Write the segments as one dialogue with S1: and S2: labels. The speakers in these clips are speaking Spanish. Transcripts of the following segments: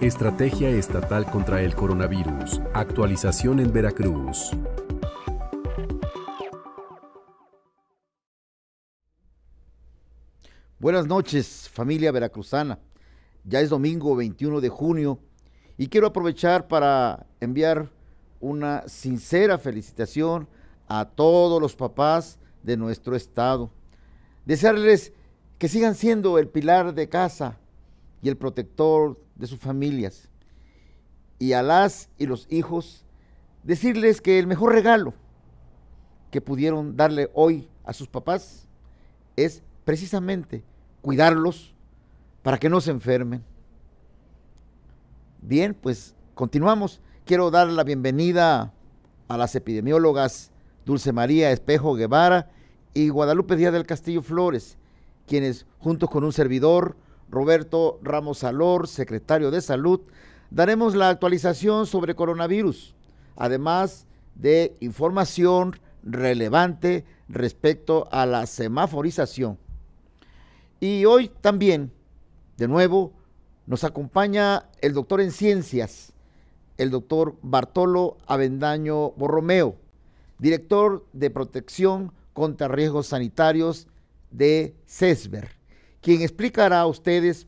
S1: Estrategia Estatal contra el Coronavirus. Actualización en Veracruz. Buenas noches, familia veracruzana. Ya es domingo 21 de junio y quiero aprovechar para enviar una sincera felicitación a todos los papás de nuestro Estado. Desearles que sigan siendo el pilar de casa y el protector de sus familias. Y a las y los hijos, decirles que el mejor regalo que pudieron darle hoy a sus papás es precisamente cuidarlos para que no se enfermen. Bien, pues continuamos. Quiero dar la bienvenida a las epidemiólogas Dulce María Espejo Guevara y Guadalupe Díaz del Castillo Flores, quienes junto con un servidor, Roberto Ramos Salor, secretario de Salud, daremos la actualización sobre coronavirus, además de información relevante respecto a la semaforización. Y hoy también, de nuevo, nos acompaña el doctor en ciencias, el doctor Bartolo Avendaño Borromeo director de protección contra riesgos sanitarios de CESBER, quien explicará a ustedes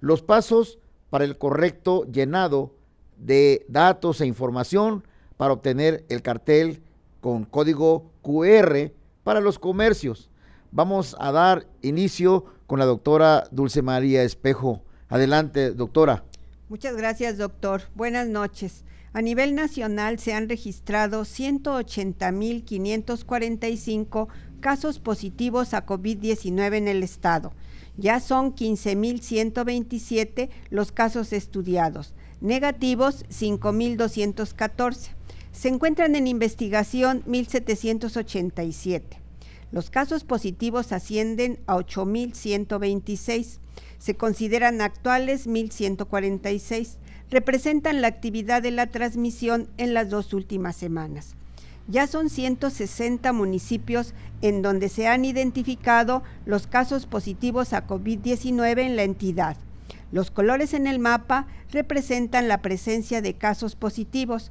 S1: los pasos para el correcto llenado de datos e información para obtener el cartel con código QR para los comercios. Vamos a dar inicio con la doctora Dulce María Espejo. Adelante, doctora.
S2: Muchas gracias, doctor. Buenas noches. A nivel nacional se han registrado 180.545 casos positivos a COVID-19 en el estado. Ya son 15.127 los casos estudiados, negativos 5.214. Se encuentran en investigación 1.787. Los casos positivos ascienden a 8.126. Se consideran actuales 1.146 representan la actividad de la transmisión en las dos últimas semanas. Ya son 160 municipios en donde se han identificado los casos positivos a COVID-19 en la entidad. Los colores en el mapa representan la presencia de casos positivos.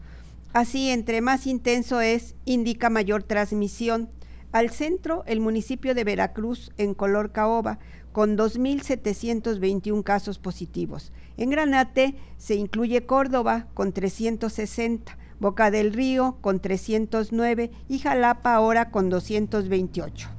S2: Así, entre más intenso es, indica mayor transmisión al centro, el municipio de Veracruz en color caoba, con 2.721 casos positivos. En Granate se incluye Córdoba con 360, Boca del Río con 309 y Jalapa ahora con 228.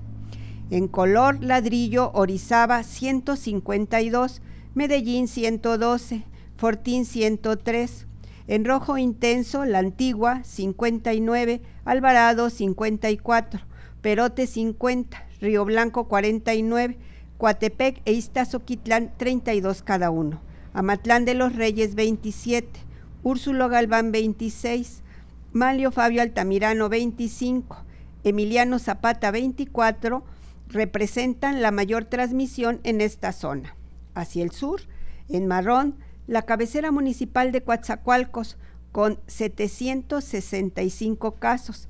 S2: En color ladrillo, Orizaba 152, Medellín 112, Fortín 103, en rojo intenso, La Antigua 59, Alvarado 54. Perote 50, Río Blanco 49, Coatepec e Iztazoquitlán 32 cada uno, Amatlán de los Reyes 27, Úrsulo Galván 26, Malio Fabio Altamirano 25, Emiliano Zapata 24 representan la mayor transmisión en esta zona. Hacia el sur, en Marrón, la cabecera municipal de Coatzacoalcos con 765 casos,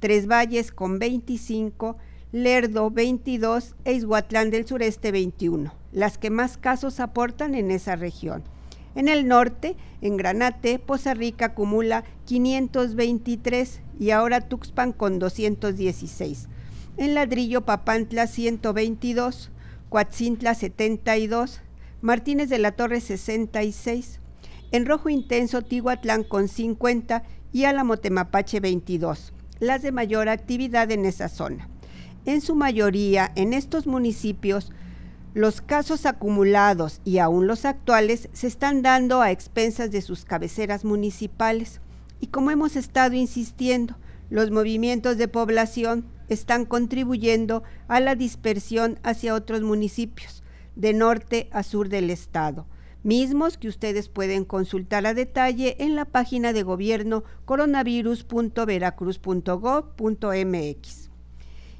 S2: Tres Valles con 25, Lerdo 22 e Izhuatlán del Sureste 21, las que más casos aportan en esa región. En el norte, en Granate, Poza Rica acumula 523 y ahora Tuxpan con 216. En Ladrillo, Papantla 122, Coatzintla 72, Martínez de la Torre 66. En rojo intenso, Tihuatlán con 50 y Alamotemapache 22 las de mayor actividad en esa zona. En su mayoría, en estos municipios, los casos acumulados y aún los actuales se están dando a expensas de sus cabeceras municipales. Y como hemos estado insistiendo, los movimientos de población están contribuyendo a la dispersión hacia otros municipios, de norte a sur del estado mismos que ustedes pueden consultar a detalle en la página de gobierno coronavirus.veracruz.gov.mx.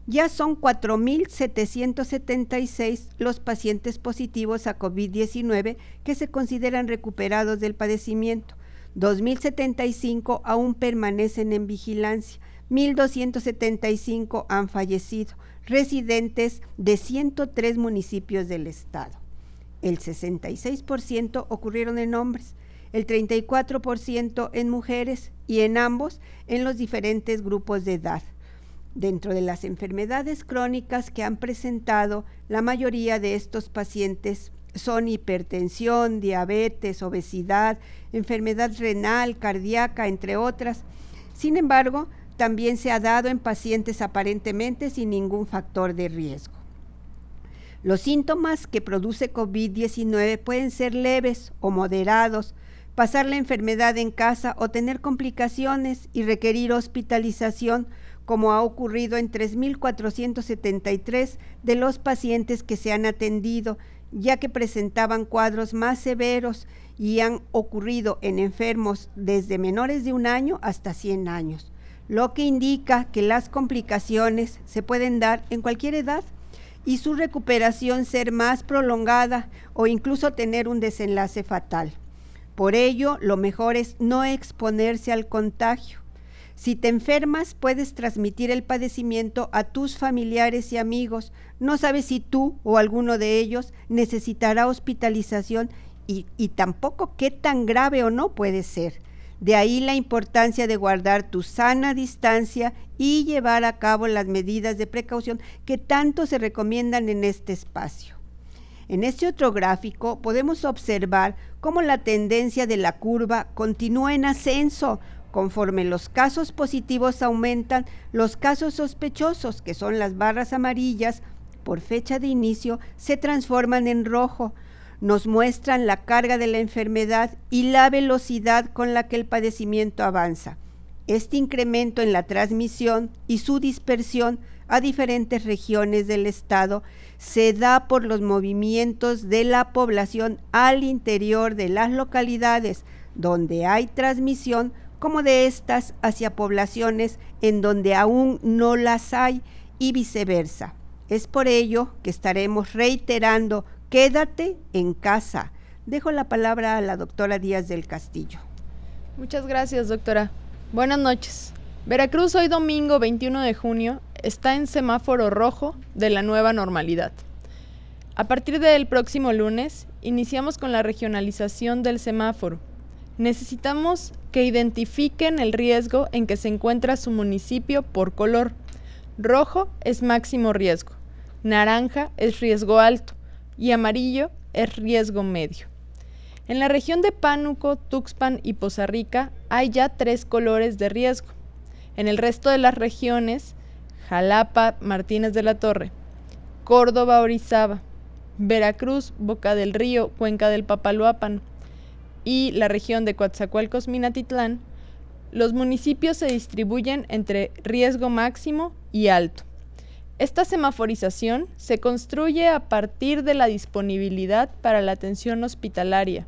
S2: Ya son 4.776 los pacientes positivos a COVID-19 que se consideran recuperados del padecimiento. 2.075 aún permanecen en vigilancia. 1.275 han fallecido, residentes de 103 municipios del estado el 66% ocurrieron en hombres, el 34% en mujeres y en ambos en los diferentes grupos de edad. Dentro de las enfermedades crónicas que han presentado, la mayoría de estos pacientes son hipertensión, diabetes, obesidad, enfermedad renal, cardíaca, entre otras. Sin embargo, también se ha dado en pacientes aparentemente sin ningún factor de riesgo. Los síntomas que produce COVID-19 pueden ser leves o moderados, pasar la enfermedad en casa o tener complicaciones y requerir hospitalización, como ha ocurrido en 3.473 de los pacientes que se han atendido, ya que presentaban cuadros más severos y han ocurrido en enfermos desde menores de un año hasta 100 años, lo que indica que las complicaciones se pueden dar en cualquier edad y su recuperación ser más prolongada o incluso tener un desenlace fatal. Por ello, lo mejor es no exponerse al contagio. Si te enfermas, puedes transmitir el padecimiento a tus familiares y amigos. No sabes si tú o alguno de ellos necesitará hospitalización y, y tampoco qué tan grave o no puede ser. De ahí la importancia de guardar tu sana distancia y llevar a cabo las medidas de precaución que tanto se recomiendan en este espacio. En este otro gráfico podemos observar cómo la tendencia de la curva continúa en ascenso. Conforme los casos positivos aumentan, los casos sospechosos, que son las barras amarillas, por fecha de inicio, se transforman en rojo nos muestran la carga de la enfermedad y la velocidad con la que el padecimiento avanza. Este incremento en la transmisión y su dispersión a diferentes regiones del estado se da por los movimientos de la población al interior de las localidades donde hay transmisión como de estas hacia poblaciones en donde aún no las hay y viceversa. Es por ello que estaremos reiterando quédate en casa. Dejo la palabra a la doctora Díaz del Castillo.
S3: Muchas gracias, doctora. Buenas noches. Veracruz hoy domingo 21 de junio está en semáforo rojo de la nueva normalidad. A partir del próximo lunes, iniciamos con la regionalización del semáforo. Necesitamos que identifiquen el riesgo en que se encuentra su municipio por color. Rojo es máximo riesgo, naranja es riesgo alto, y amarillo es riesgo medio. En la región de Pánuco, Tuxpan y Poza Rica hay ya tres colores de riesgo. En el resto de las regiones, Jalapa, Martínez de la Torre, Córdoba, Orizaba, Veracruz, Boca del Río, Cuenca del Papaloapan y la región de Coatzacoalcos, Minatitlán, los municipios se distribuyen entre riesgo máximo y alto. Esta semaforización se construye a partir de la disponibilidad para la atención hospitalaria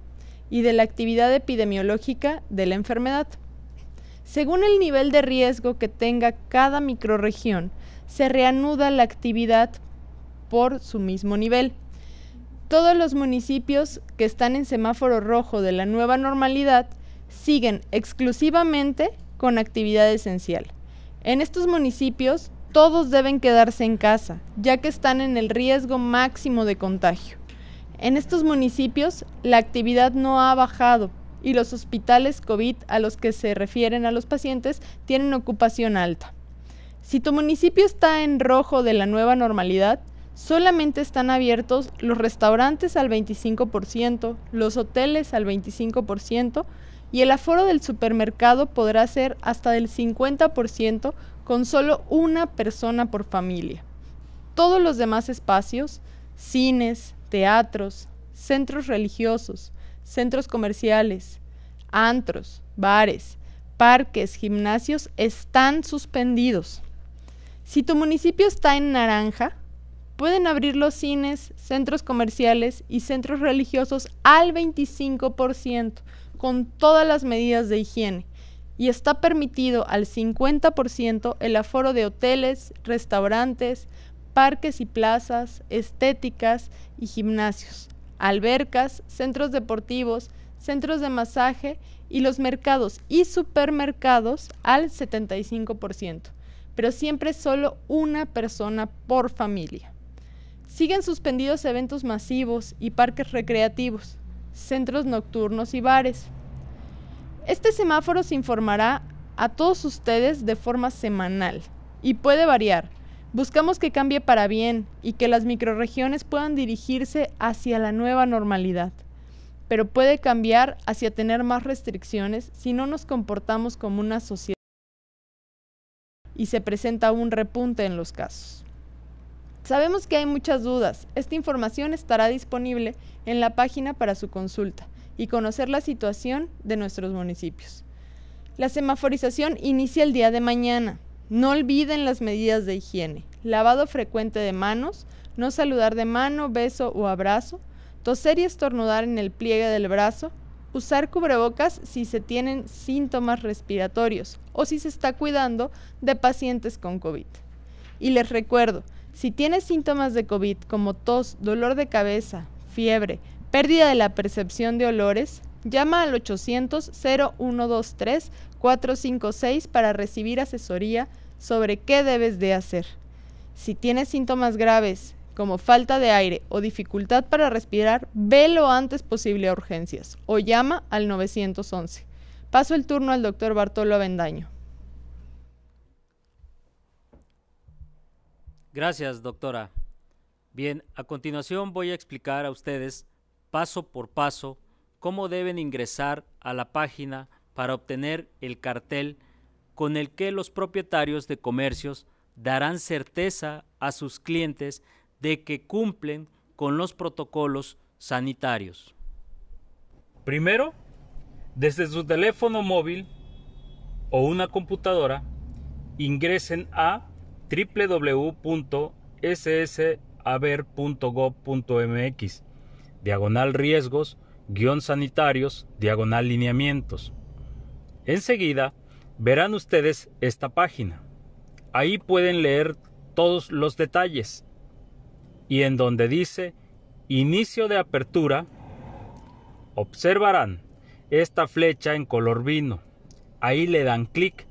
S3: y de la actividad epidemiológica de la enfermedad. Según el nivel de riesgo que tenga cada microrregión, se reanuda la actividad por su mismo nivel. Todos los municipios que están en semáforo rojo de la nueva normalidad siguen exclusivamente con actividad esencial. En estos municipios todos deben quedarse en casa, ya que están en el riesgo máximo de contagio. En estos municipios, la actividad no ha bajado y los hospitales COVID a los que se refieren a los pacientes tienen ocupación alta. Si tu municipio está en rojo de la nueva normalidad, solamente están abiertos los restaurantes al 25%, los hoteles al 25% y el aforo del supermercado podrá ser hasta del 50% con solo una persona por familia. Todos los demás espacios, cines, teatros, centros religiosos, centros comerciales, antros, bares, parques, gimnasios, están suspendidos. Si tu municipio está en naranja, pueden abrir los cines, centros comerciales y centros religiosos al 25% con todas las medidas de higiene y está permitido al 50% el aforo de hoteles, restaurantes, parques y plazas, estéticas y gimnasios, albercas, centros deportivos, centros de masaje y los mercados y supermercados al 75%, pero siempre solo una persona por familia. Siguen suspendidos eventos masivos y parques recreativos, centros nocturnos y bares, este semáforo se informará a todos ustedes de forma semanal y puede variar. Buscamos que cambie para bien y que las microregiones puedan dirigirse hacia la nueva normalidad, pero puede cambiar hacia tener más restricciones si no nos comportamos como una sociedad y se presenta un repunte en los casos. Sabemos que hay muchas dudas. Esta información estará disponible en la página para su consulta y conocer la situación de nuestros municipios. La semaforización inicia el día de mañana. No olviden las medidas de higiene, lavado frecuente de manos, no saludar de mano, beso o abrazo, toser y estornudar en el pliegue del brazo, usar cubrebocas si se tienen síntomas respiratorios o si se está cuidando de pacientes con COVID. Y les recuerdo, si tiene síntomas de COVID como tos, dolor de cabeza, fiebre, pérdida de la percepción de olores, llama al 800-0123-456 para recibir asesoría sobre qué debes de hacer. Si tienes síntomas graves, como falta de aire o dificultad para respirar, ve lo antes posible a urgencias o llama al 911. Paso el turno al doctor Bartolo Avendaño.
S4: Gracias, doctora. Bien, a continuación voy a explicar a ustedes paso por paso cómo deben ingresar a la página para obtener el cartel con el que los propietarios de comercios darán certeza a sus clientes de que cumplen con los protocolos sanitarios. Primero, desde su teléfono móvil o una computadora, ingresen a www.ssaber.gov.mx diagonal riesgos, guión sanitarios, diagonal lineamientos. Enseguida verán ustedes esta página. Ahí pueden leer todos los detalles. Y en donde dice inicio de apertura, observarán esta flecha en color vino. Ahí le dan clic.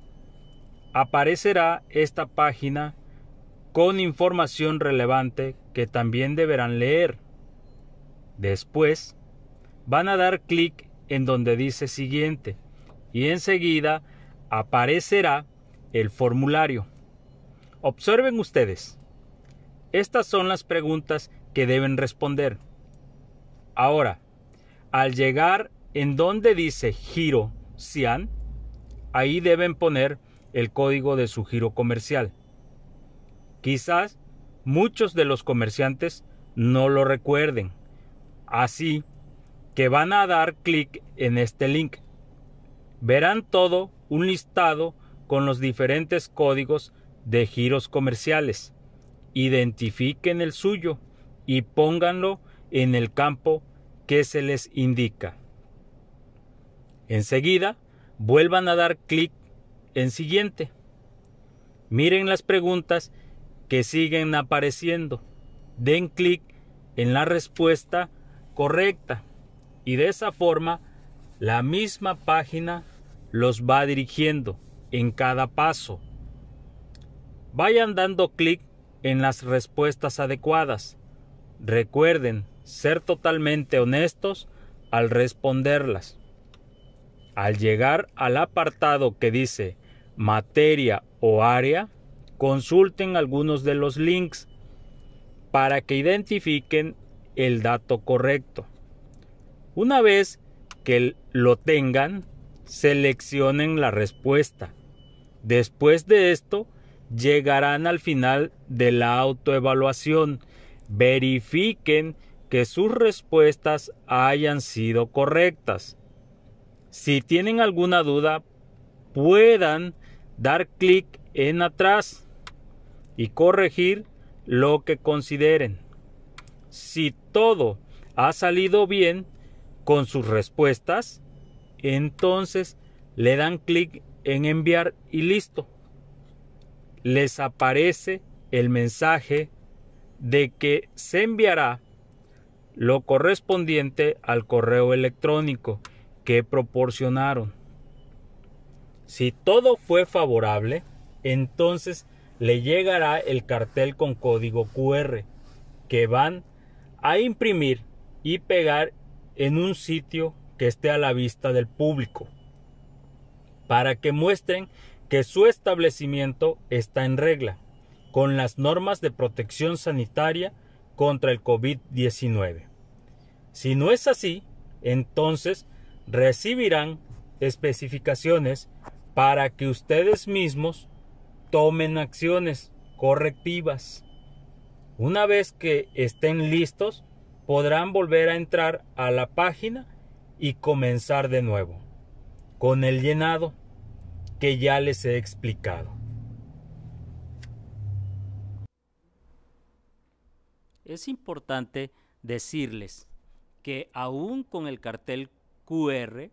S4: Aparecerá esta página con información relevante que también deberán leer. Después, van a dar clic en donde dice siguiente y enseguida aparecerá el formulario. Observen ustedes. Estas son las preguntas que deben responder. Ahora, al llegar en donde dice giro CIAN, ahí deben poner el código de su giro comercial. Quizás muchos de los comerciantes no lo recuerden. Así que van a dar clic en este link. Verán todo un listado con los diferentes códigos de giros comerciales. Identifiquen el suyo y pónganlo en el campo que se les indica. Enseguida, vuelvan a dar clic en siguiente. Miren las preguntas que siguen apareciendo. Den clic en la respuesta correcta y de esa forma la misma página los va dirigiendo en cada paso. Vayan dando clic en las respuestas adecuadas. Recuerden ser totalmente honestos al responderlas. Al llegar al apartado que dice materia o área, consulten algunos de los links para que identifiquen el dato correcto. Una vez que lo tengan, seleccionen la respuesta. Después de esto, llegarán al final de la autoevaluación. Verifiquen que sus respuestas hayan sido correctas. Si tienen alguna duda, puedan dar clic en atrás y corregir lo que consideren si todo ha salido bien con sus respuestas, entonces le dan clic en enviar y listo. Les aparece el mensaje de que se enviará lo correspondiente al correo electrónico que proporcionaron. Si todo fue favorable, entonces le llegará el cartel con código QR que van a imprimir y pegar en un sitio que esté a la vista del público, para que muestren que su establecimiento está en regla con las normas de protección sanitaria contra el COVID-19. Si no es así, entonces recibirán especificaciones para que ustedes mismos tomen acciones correctivas. Una vez que estén listos, podrán volver a entrar a la página y comenzar de nuevo con el llenado que ya les he explicado. Es importante decirles que aún con el cartel QR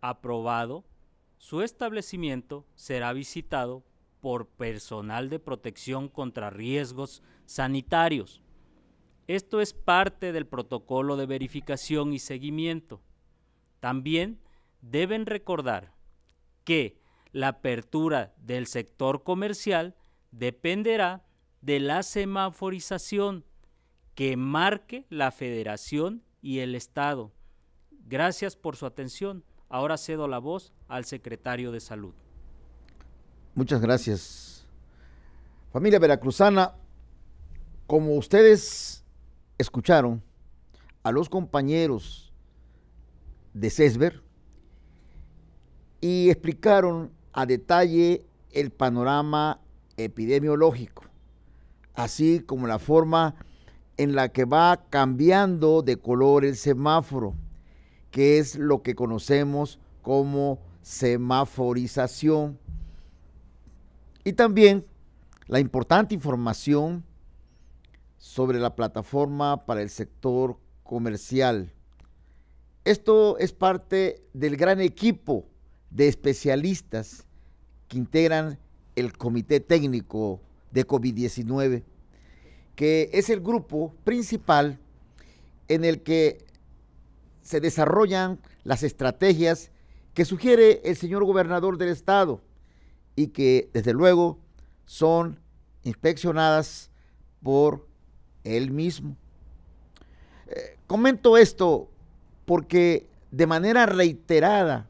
S4: aprobado, su establecimiento será visitado por personal de protección contra riesgos sanitarios. Esto es parte del protocolo de verificación y seguimiento. También deben recordar que la apertura del sector comercial dependerá de la semaforización que marque la federación y el Estado. Gracias por su atención. Ahora cedo la voz al secretario de
S1: Salud. Muchas gracias. Familia veracruzana, como ustedes escucharon a los compañeros de CESBER y explicaron a detalle el panorama epidemiológico, así como la forma en la que va cambiando de color el semáforo, que es lo que conocemos como semaforización y también la importante información sobre la plataforma para el sector comercial. Esto es parte del gran equipo de especialistas que integran el Comité Técnico de COVID-19, que es el grupo principal en el que se desarrollan las estrategias que sugiere el señor gobernador del estado y que desde luego son inspeccionadas por él mismo. Eh, comento esto porque de manera reiterada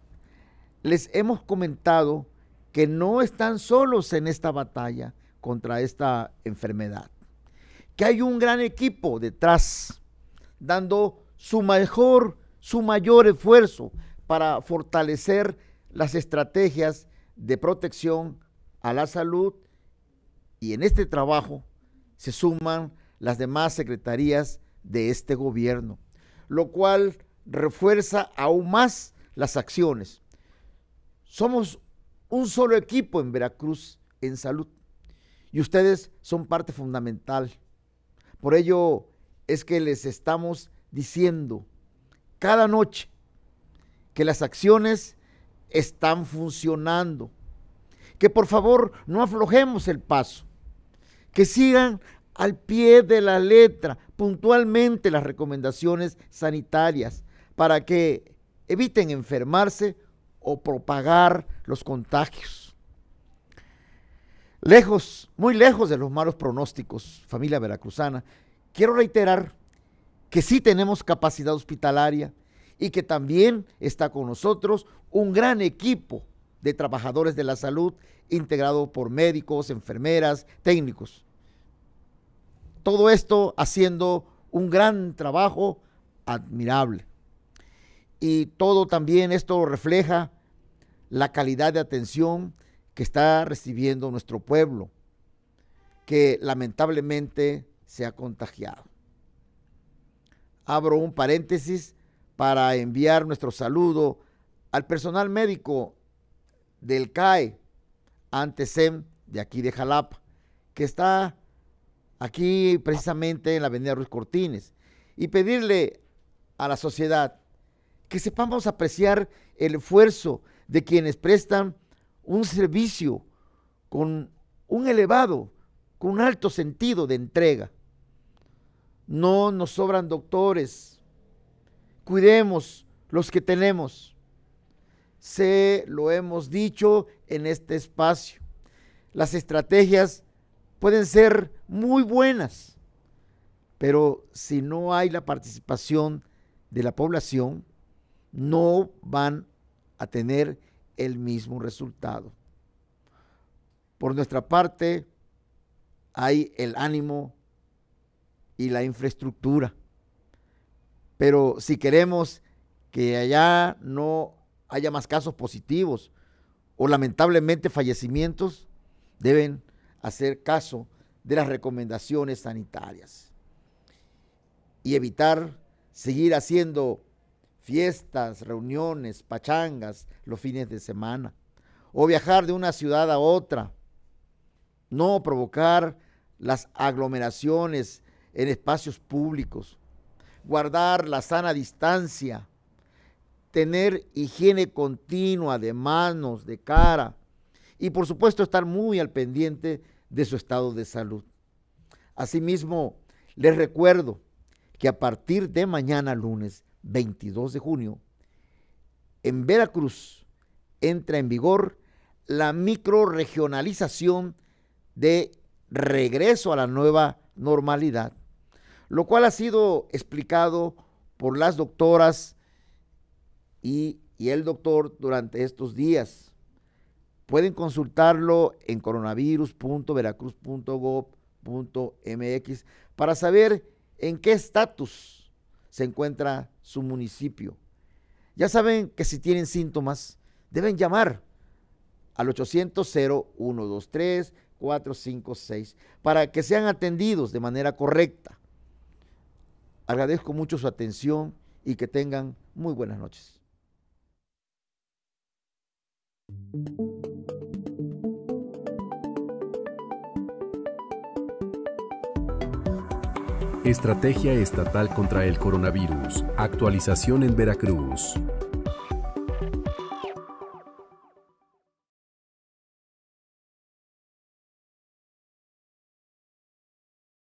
S1: les hemos comentado que no están solos en esta batalla contra esta enfermedad, que hay un gran equipo detrás dando su mejor, su mayor esfuerzo para fortalecer las estrategias de protección a la salud y en este trabajo se suman las demás secretarías de este gobierno, lo cual refuerza aún más las acciones. Somos un solo equipo en Veracruz en salud y ustedes son parte fundamental. Por ello es que les estamos diciendo cada noche que las acciones están funcionando. Que por favor no aflojemos el paso. Que sigan al pie de la letra puntualmente las recomendaciones sanitarias para que eviten enfermarse o propagar los contagios. Lejos, muy lejos de los malos pronósticos, familia veracruzana, quiero reiterar que sí tenemos capacidad hospitalaria, y que también está con nosotros un gran equipo de trabajadores de la salud integrado por médicos, enfermeras, técnicos. Todo esto haciendo un gran trabajo admirable. Y todo también esto refleja la calidad de atención que está recibiendo nuestro pueblo, que lamentablemente se ha contagiado. Abro un paréntesis para enviar nuestro saludo al personal médico del CAE, Antesem, de aquí de Jalapa, que está aquí precisamente en la avenida Ruiz Cortines, y pedirle a la sociedad que sepamos apreciar el esfuerzo de quienes prestan un servicio con un elevado, con un alto sentido de entrega. No nos sobran doctores, cuidemos los que tenemos. Se lo hemos dicho en este espacio. Las estrategias pueden ser muy buenas, pero si no hay la participación de la población, no van a tener el mismo resultado. Por nuestra parte, hay el ánimo y la infraestructura. Pero si queremos que allá no haya más casos positivos o lamentablemente fallecimientos, deben hacer caso de las recomendaciones sanitarias y evitar seguir haciendo fiestas, reuniones, pachangas los fines de semana o viajar de una ciudad a otra, no provocar las aglomeraciones en espacios públicos guardar la sana distancia, tener higiene continua de manos, de cara y por supuesto estar muy al pendiente de su estado de salud. Asimismo, les recuerdo que a partir de mañana lunes 22 de junio, en Veracruz entra en vigor la microregionalización de regreso a la nueva normalidad lo cual ha sido explicado por las doctoras y, el doctor durante estos días. Pueden consultarlo en coronavirus.veracruz.gov.mx para saber en qué estatus se encuentra su municipio. Ya saben que si tienen síntomas, deben llamar al 800 0123 456 para que sean atendidos de manera correcta. Agradezco mucho su atención y que tengan muy buenas noches. Estrategia Estatal contra el Coronavirus. Actualización en Veracruz.